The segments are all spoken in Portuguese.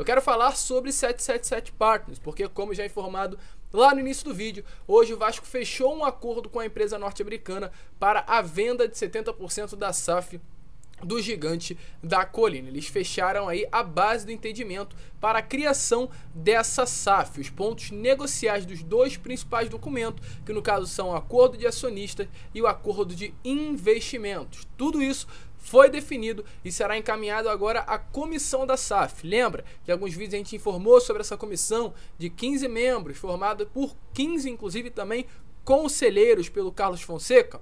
Eu quero falar sobre 777 Partners, porque como já informado lá no início do vídeo, hoje o Vasco fechou um acordo com a empresa norte-americana para a venda de 70% da SAF do gigante da colina. Eles fecharam aí a base do entendimento para a criação dessa SAF, os pontos negociais dos dois principais documentos, que no caso são o acordo de acionistas e o acordo de investimentos. Tudo isso foi definido e será encaminhado agora à comissão da SAF. Lembra que alguns vídeos a gente informou sobre essa comissão de 15 membros, formada por 15 inclusive também conselheiros pelo Carlos Fonseca?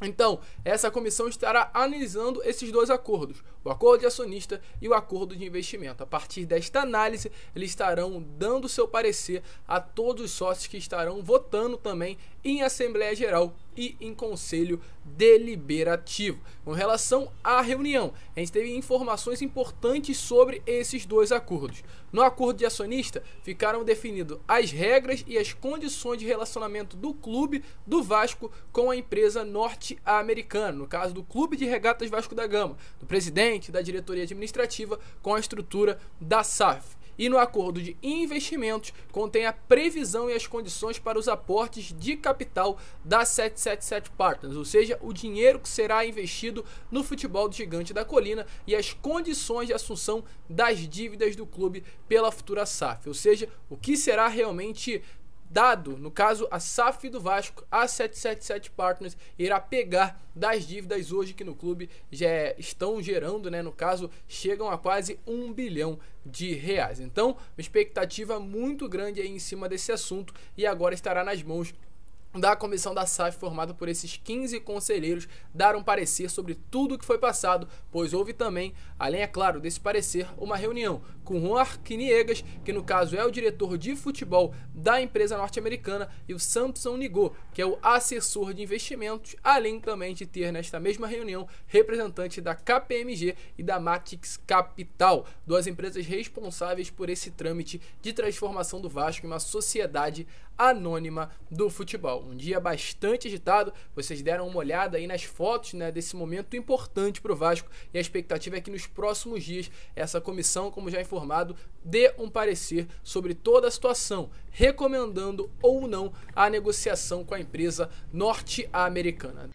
Então, essa comissão estará analisando esses dois acordos, o acordo de acionista e o acordo de investimento. A partir desta análise, eles estarão dando seu parecer a todos os sócios que estarão votando também em Assembleia Geral e em Conselho Deliberativo. Com relação à reunião, a gente teve informações importantes sobre esses dois acordos. No acordo de acionista, ficaram definidas as regras e as condições de relacionamento do clube do Vasco com a empresa norte-americana, no caso do Clube de Regatas Vasco da Gama, do presidente, da diretoria administrativa, com a estrutura da SAF e no acordo de investimentos contém a previsão e as condições para os aportes de capital da 777 Partners, ou seja, o dinheiro que será investido no futebol do Gigante da Colina e as condições de assunção das dívidas do clube pela futura SAF, ou seja, o que será realmente dado, no caso a SAF do Vasco, a 777 Partners irá pegar das dívidas hoje que no clube já estão gerando, né, no caso, chegam a quase um bilhão de reais. Então, uma expectativa muito grande aí em cima desse assunto e agora estará nas mãos da comissão da SAF, formada por esses 15 conselheiros, dar um parecer sobre tudo o que foi passado, pois houve também, além, é claro, desse parecer, uma reunião com Juan Arquiniegas, que no caso é o diretor de futebol da empresa norte-americana, e o Samson Nigó, que é o assessor de investimentos, além também de ter nesta mesma reunião representante da KPMG e da Matix Capital, duas empresas responsáveis por esse trâmite de transformação do Vasco em uma sociedade anônima do futebol um dia bastante agitado. Vocês deram uma olhada aí nas fotos né, desse momento importante para o Vasco e a expectativa é que nos próximos dias essa comissão, como já informado, dê um parecer sobre toda a situação, recomendando ou não a negociação com a empresa norte-americana.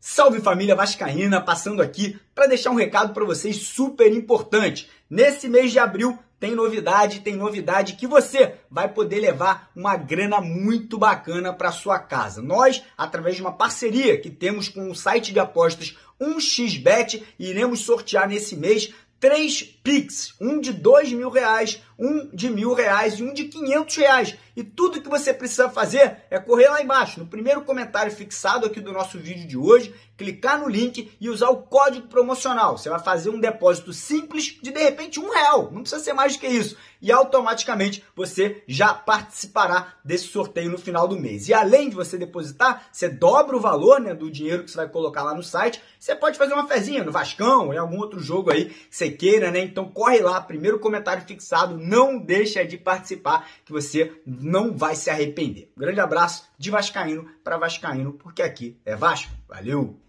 Salve família Vascaína, passando aqui para deixar um recado para vocês super importante. Nesse mês de abril tem novidade, tem novidade que você vai poder levar uma grana muito bacana para sua casa. Nós, através de uma parceria que temos com o site de apostas 1xbet, iremos sortear nesse mês três Pix, um de dois mil reais, um de mil reais e um de quinhentos reais. E tudo que você precisa fazer é correr lá embaixo, no primeiro comentário fixado aqui do nosso vídeo de hoje, clicar no link e usar o código promocional. Você vai fazer um depósito simples de de repente um real, não precisa ser mais do que isso. E automaticamente você já participará desse sorteio no final do mês. E além de você depositar, você dobra o valor né, do dinheiro que você vai colocar lá no site. Você pode fazer uma fezinha no Vascão, em algum outro jogo aí que você queira, né? Então corre lá, primeiro comentário fixado não deixa de participar, que você não vai se arrepender. Um grande abraço de Vascaíno para Vascaíno, porque aqui é Vasco. Valeu!